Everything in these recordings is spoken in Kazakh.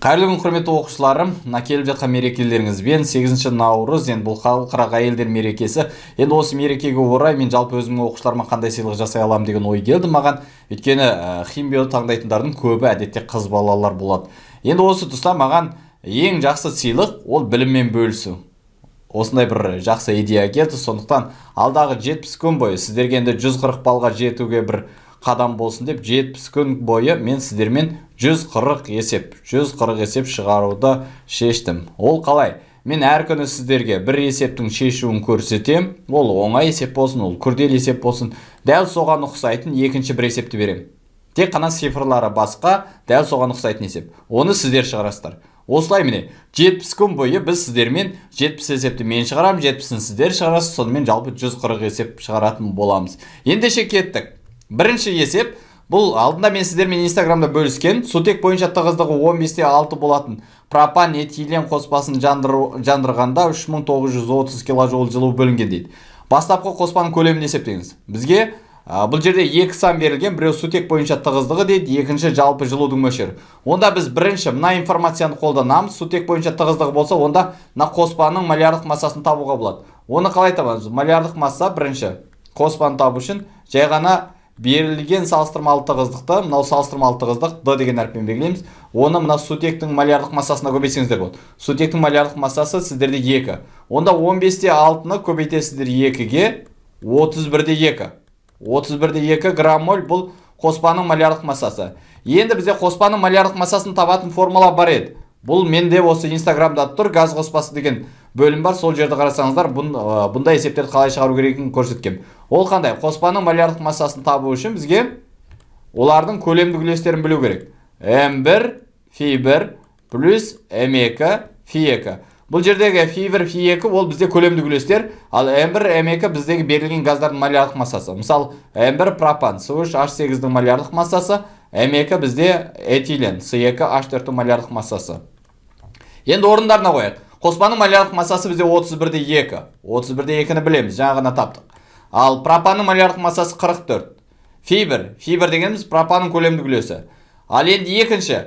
қайырлы күн құрметті оқушыларым мына келіп жатқан мерекелеріңізбен 8 наурыз енді бұл халықаралық әйелдер мерекесі енді осы мерекеге орай мен жалпы өзімнің оқушыларыма қандай сыйлық жасай аламын деген ой келді маған өйткені ә, таңдайтындардың көбі әдетте қыз балалар болады енді осы тұста маған ең жақсы сыйлық ол біліммен бөлісу осындай бір жақсы идея келді сондықтан алдағы 70 күн бойы сіздерге енді 140 балға жетуге бір қадам болсын деп 70 күн бойы мен сіздермен 140 есеп 140 есеп шығаруды шештім ол қалай мен әр күні сіздерге бір есептің шешуін көрсетем. ол оңай есеп болсын ол күрделі есеп болсын дәл соған ұқсайтын екінші бір есепті беремін тек қана цифрлары басқа дәл соған ұқсайтын есеп оны сіздер шығарасыздар осылай міне 70 күн бойы біз сіздермен 70 есепті мен шығарамын жетпісін сіздер шығарасыз сонымен жалпы 140 есеп шығаратын боламыз ендеше кеттік бірінші есеп бұл алдында мен сіздермен инстаграмда бөліскен сутек бойынша тығыздығы 15-те 6 болатын пропан этилен қоспасын жандыр, жандырғанда 3930 киложол жылу бөлінген дейді бастапқы қоспаның көлемін есептеңіз бізге ә, бұл жерде екі сан берілген біреу сутек бойынша тығыздығы дейді екінші жалпы жылудың мөлшері онда біз бірінші мына информацияны қолданамыз сутек бойынша тығыздығы болса онда мына қоспаның малярлық массасын табуға болады оны қалай табамыз малярлық масса бірінші қоспаны табу үшін жай ғана берілген салыстырмалы тығыздықты мынау салыстырмалы тығыздық д деген әріппен белгілейміз оны мына сутектің малярлық массасына көбейтсеңіздер болады сутектің малярлық массасы сіздерде екі онда 15-те алтыны ны көбейтесіздер екіге 31-де екі. 31-де екі грамм моль бұл қоспаның малярлық массасы енді бізде қоспаның малярлық массасын табатын формула бар еді бұл менде осы инстаграмда тұр газ қоспасы деген бөлім бар сол жерді қарасаңыздар бұндай есептерді қалай шығару керек екенін көрсеткен ол қандай қоспаның малярлық массасын табу үшін бізге олардың көлемдік үлестерін білу керек м1 фи1 плюс м2 фи2 бұл жердегі фи1 фи2 ол бізде көлемдік үлестер ал м1 м2 біздегі берілген газдардың малярлық массасы мысалы м1 пропан су 3 h 8 малярлық массасы м2 бізде этилен с 2 h 4 малярлық массасы енді орындарына қояйық қоспаның малярлық массасы бізде 31 де 2. 31 де 2-ні білеміз, жаңа таптық. Ал пропанның малярлық массасы 44. Фибр, фибр дегеніміз пропанның көлемдік үлесі. Ал енді екінші,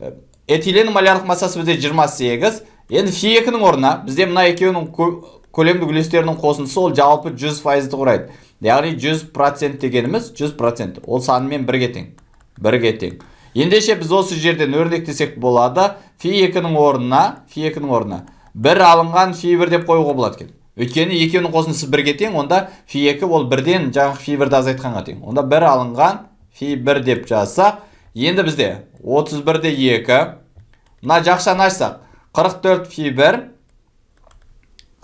э, этиленнің малярлық массасы бізде 28. Енді фи 2-нің орнына бізде мына екеуінің көлемдік үлестерінің қосындысы ол жалпы 100%-ді құрайды. Яғни 100% дегеніміз 100%. Ол санымен бірге тең. Бірге тең. Ендеше біз осы жерден өрнектесек болады. Фи 2-нің орнына, фи 2-нің орнына бір алынған фи деп қоюға болады екен өйткені екеуінің қосындысы бірге тең онда фи екі ол бірден жаңағы фи айтқанға тең онда бір алынған фи бір деп жазсақ енді бізде 31 де 2 мына жақшаны ашсақ 44 фи 1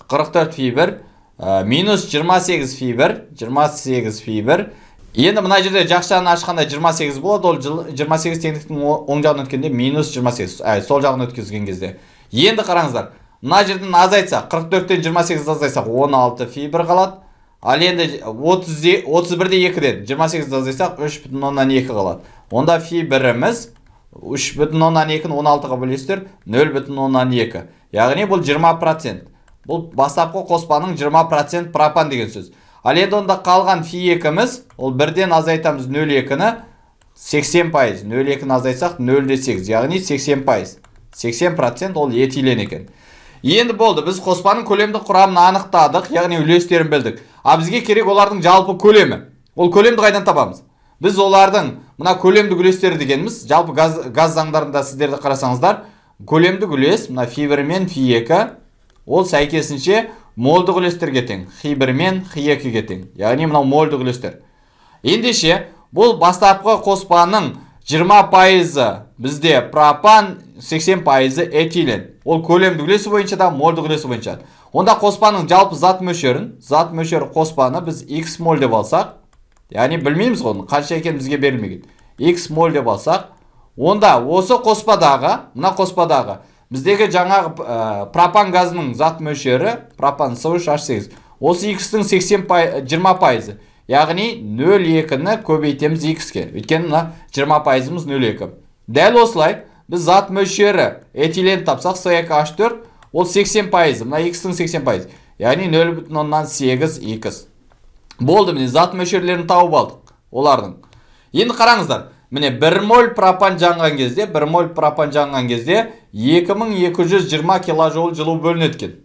44 фи 1 28 фи 1 28 фи 1 енді мына жерде жақшаны ашқанда 28 болады ол 28 теңдіктің оң жағын өткенде минус 28 ә, сол жағын өткізген кезде енді қараңыздар мына жерден азайтса 44-тен 28 азайтсақ 16 фи фибр қалады ал енді 30 31-де 2-ден 28 азайтсақ 3,2 қалады онда фибріміз 3,2-ні 16-ға бөлесіздер 0,2 яғни бұл 20% бұл бастапқы қоспаның 20% пропан деген сөз ал енді онда қалған фи 2-міз ол бірден азайтамыз 0,2-ні 80 0,2-ні азайтсақ 0,8 яғни 80 80% ол этилен екен енді болды біз қоспаның көлемді құрамын анықтадық яғни үлестерін білдік а бізге керек олардың жалпы көлемі ол көлемді қайдан табамыз біз олардың мына көлемдік үлестері дегеніміз жалпы газ, заңдарында сіздерді қарасаңыздар көлемдік үлес мына фи бір мен фи екі ол сәйкесінше мольдық үлестерге тең хи бір мен хи екіге тең яғни мынау мольдық үлестер ендеше бұл бастапқы қоспаның 20 пайызы бізде пропан 80 пайызы этилен ол көлемдік үлесі бойынша да мольдық үлесі бойынша онда қоспаның жалпы зат мөлшерін зат мөлшері қоспаны біз x моль деп алсақ яғни білмейміз ғой оның қанша екені бізге берілмеген x моль деп алсақ онда осы қоспадағы мына қоспадағы біздегі жаңағы э, пропан газының зат мөлшері пропан су h сегіз осы x-тің сексен жиырма пайызы яғни 0,2-ні көбейтеміз x-ке өйткені мына 20 пайызымыз 0,2 дәл осылай біз зат мөлшері этилен тапсақ CH4 ол 80 пайызы мына x-тің 80 пайызы яғни 0,8x болды міне зат мөлшерлерін тауып алдық олардың енді қараңыздар міне 1 моль пропан жанған кезде 1 моль пропан жанған кезде 2220 кг жылу бөлінеді екен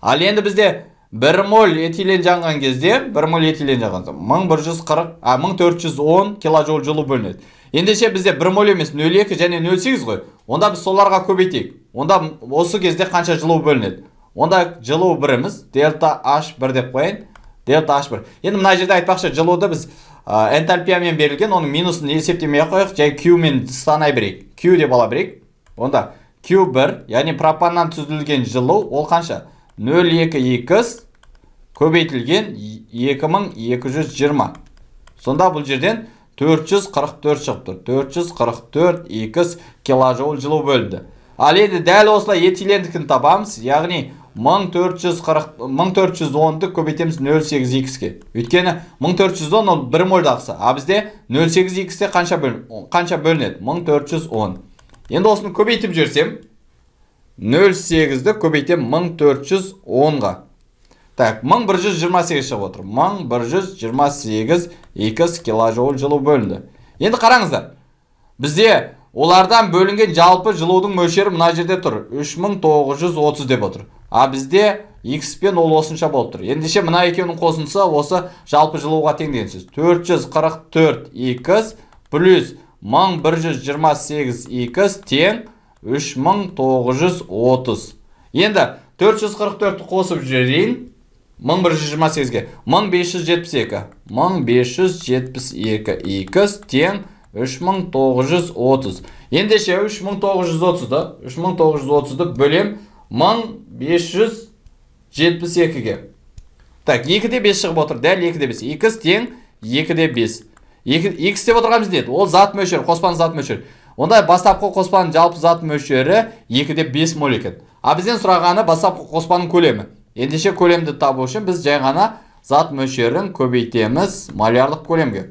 ал енді бізде бір моль этилен жанған кезде бір моль этилен жанған мың бір жүз қырық а мың төрт жүз он киложоуль жылу бөлінеді ендеше бізде бір моль емес нөл екі және нөл сегіз ғой онда біз соларға көбейтейік онда осы кезде қанша жылу бөлінеді онда жылу біріміз дельта h бір деп қояйын дельта h бір енді мына жерде айтпақшы жылуды біз энтальпиямен берілген оның минусын есептемей ақ қояйық жай q мен санай берейік q деп ала берейік онда q бір яғни пропаннан түзілген жылу ол қанша 0,2 x көбейтілген 2220. Сонда бұл жерден 444 шығып тұр. 444 x жылу бөлді. Ал енді дәл осылай етилендікін табамыз. Яғни 1410-ды көбейтеміз 0,8x-ке. Өйткені 1410 ол бір мөлді ақсы. А бізде 0,8x-те қанша, қанша бөлінеді? 1410. Енді осыны көбейтіп жүрсем, 08-ді көбейтем 1410-ға. Так, 1128 шығып отыр. 1128 2 киложоуль жылу бөлінді. Енді қараңыздар. Бізде олардан бөлінген жалпы жылудың мөлшері мына жерде тұр. 3930 деп отыр. А бізде x пен ол осынша болып тұр. ше мына екеуінің қосынсы осы жалпы жылуға тең деген сіз. 444 2 плюс 1128 2 тең 3930. Енді 444-ті қосып жіберейін. 1128-ге. 1572. 1572 кіз тең 3930. Ендеше 3930-ды, 3930-ды бөлем 1572-ге. Так, 2 де 5 шығып отыр. Дәл 2 де 5. 2 тең 2 де 5. 2 деп отырғанымыз не Ол зат мөлшер қоспан зат мөлшері ондай бастапқы қоспаның жалпы зат мөлшері 2 де 5 моль екен а бізден сұрағаны бастапқы қоспаның көлемі ендеше көлемді табу үшін біз жай ғана зат мөлшерін көбейтеміз малярлық көлемге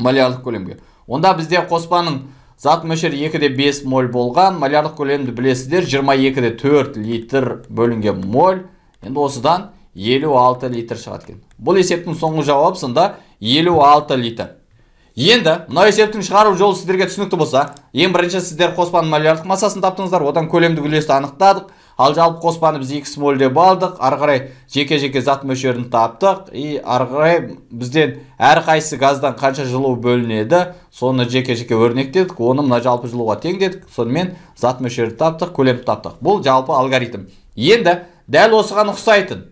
малярлық көлемге онда бізде қоспаның зат мөлшері 2 де 5 моль болған малярлық көлемді білесіздер 22 де 4 литр бөлінген моль енді осыдан 56 литр шығады екен бұл есептің соңғы жауабы сонда 56 литр енді мына есептің шығару жолы сіздерге түсінікті болса ең бірінші сіздер қоспаның малярлық массасын таптыңыздар одан көлемдік үлесті анықтадық ал жалпы қоспаны біз x моль балдық, алдық жеке жеке зат мөлшерін таптық и ары қарай бізден қайсы газдан қанша жылу бөлінеді соны жеке жеке өрнектедік оны мына жалпы жылуға теңдедік сонымен зат мөлшерін таптық көлемді таптық бұл жалпы алгоритм енді дәл осыған ұқсайтын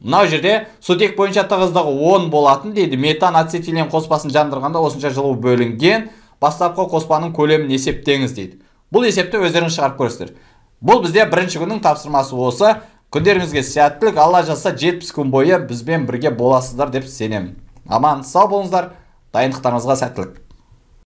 мынау жерде сутек бойынша тығыздығы 10 болатын дейді метан ацетилен қоспасын жандырғанда осынша жылу бөлінген бастапқы қоспаның көлемін есептеңіз дейді бұл есепті өздеріңіз шығарып көріңіздер бұл бізде бірінші күннің тапсырмасы осы күндеріңізге сәттілік алла жазса 70 күн бойы бізбен бірге боласыздар деп сенемін аман сау болыңыздар дайындықтарыңызға сәттілік